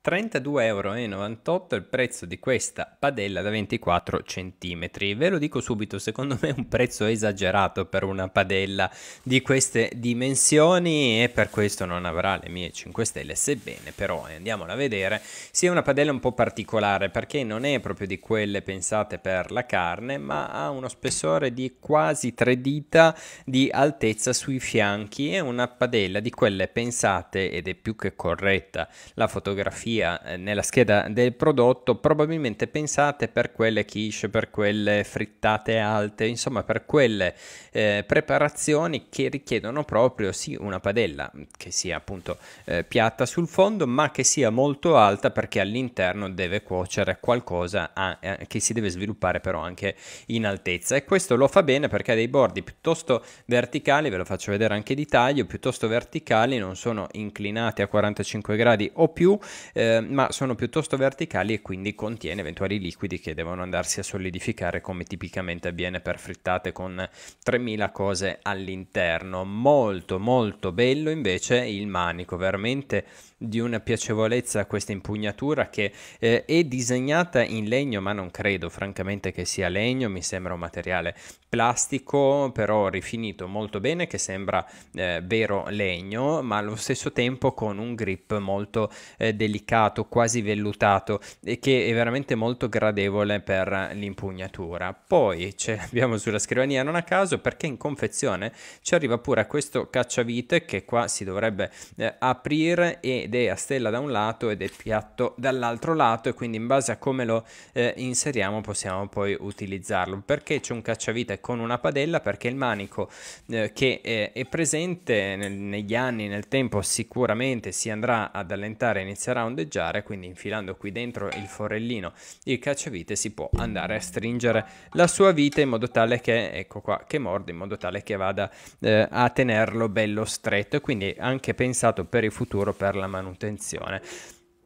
32,98 euro il prezzo di questa padella da 24 cm. Ve lo dico subito, secondo me è un prezzo esagerato per una padella di queste dimensioni e per questo non avrà le mie 5 stelle, sebbene però, eh, andiamola a vedere, sia una padella un po' particolare perché non è proprio di quelle pensate per la carne, ma ha uno spessore di quasi 3 dita di altezza sui fianchi, è una padella di quelle pensate ed è più che corretta la fotografia fotografia eh, nella scheda del prodotto probabilmente pensate per quelle quiche, per quelle frittate alte, insomma per quelle eh, preparazioni che richiedono proprio sì una padella che sia appunto eh, piatta sul fondo ma che sia molto alta perché all'interno deve cuocere qualcosa a, a, che si deve sviluppare però anche in altezza e questo lo fa bene perché ha dei bordi piuttosto verticali, ve lo faccio vedere anche di taglio, piuttosto verticali, non sono inclinati a 45 gradi o più Ehm, ma sono piuttosto verticali e quindi contiene eventuali liquidi che devono andarsi a solidificare come tipicamente avviene per frittate con 3000 cose all'interno. Molto molto bello invece il manico, veramente di una piacevolezza questa impugnatura che eh, è disegnata in legno, ma non credo francamente che sia legno, mi sembra un materiale plastico, però rifinito molto bene che sembra eh, vero legno, ma allo stesso tempo con un grip molto eh, delicato delicato, quasi vellutato e che è veramente molto gradevole per l'impugnatura. Poi ce l'abbiamo sulla scrivania non a caso perché in confezione ci arriva pure questo cacciavite che qua si dovrebbe eh, aprire ed è a stella da un lato ed è piatto dall'altro lato e quindi in base a come lo eh, inseriamo possiamo poi utilizzarlo. Perché c'è un cacciavite con una padella? Perché il manico eh, che eh, è presente nel, negli anni, nel tempo sicuramente si andrà ad allentare inizierà un tondeggiare, quindi infilando qui dentro il forellino il cacciavite si può andare a stringere la sua vite in modo tale che, ecco qua, che morde, in modo tale che vada eh, a tenerlo bello stretto e quindi anche pensato per il futuro per la manutenzione.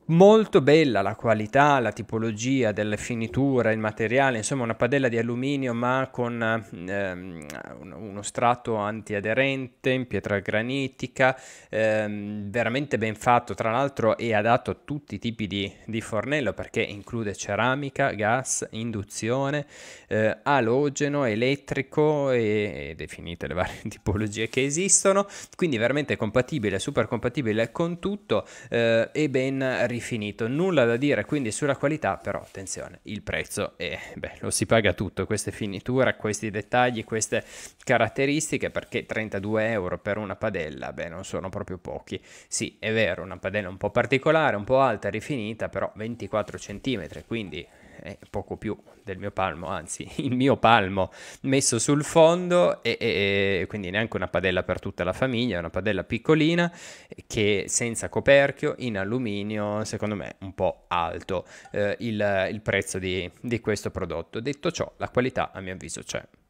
Molto bella la qualità, la tipologia delle finitura, il materiale, insomma una padella di alluminio ma con ehm, uno strato antiaderente in pietra granitica, ehm, veramente ben fatto tra l'altro e adatto a tutti i tipi di, di fornello perché include ceramica, gas, induzione, eh, alogeno, elettrico e, e definite le varie tipologie che esistono, quindi veramente compatibile, super compatibile con tutto eh, e ben rifinito, nulla da dire quindi sulla qualità, però attenzione, il prezzo è, beh, lo si paga tutto, queste finiture, questi dettagli, queste caratteristiche, perché 32 euro per una padella, beh, non sono proprio pochi. Sì, è vero, una padella un po' particolare, un po' alta, rifinita, però 24 cm, quindi eh, poco più del mio palmo, anzi il mio palmo messo sul fondo e, e, e, quindi neanche una padella per tutta la famiglia, una padella piccolina che senza coperchio in alluminio secondo me un po' alto eh, il, il, prezzo di, di questo prodotto. Detto ciò la qualità a mio avviso c'è.